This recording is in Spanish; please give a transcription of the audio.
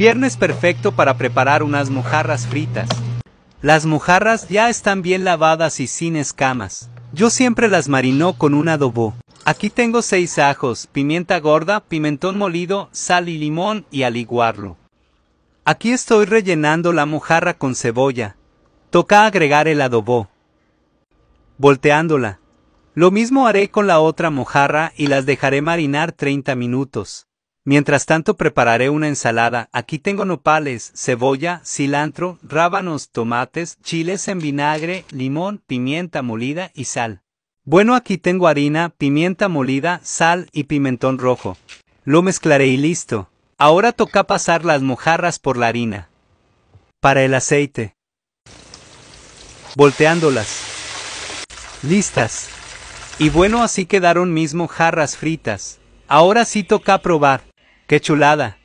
Viernes perfecto para preparar unas mojarras fritas. Las mojarras ya están bien lavadas y sin escamas. Yo siempre las marino con un adobo. Aquí tengo seis ajos, pimienta gorda, pimentón molido, sal y limón y aliguarlo. Aquí estoy rellenando la mojarra con cebolla. Toca agregar el adobo. Volteándola. Lo mismo haré con la otra mojarra y las dejaré marinar 30 minutos. Mientras tanto prepararé una ensalada. Aquí tengo nopales, cebolla, cilantro, rábanos, tomates, chiles en vinagre, limón, pimienta molida y sal. Bueno, aquí tengo harina, pimienta molida, sal y pimentón rojo. Lo mezclaré y listo. Ahora toca pasar las mojarras por la harina. Para el aceite. Volteándolas. Listas. Y bueno, así quedaron mis mojarras fritas. Ahora sí toca probar. Qué chulada.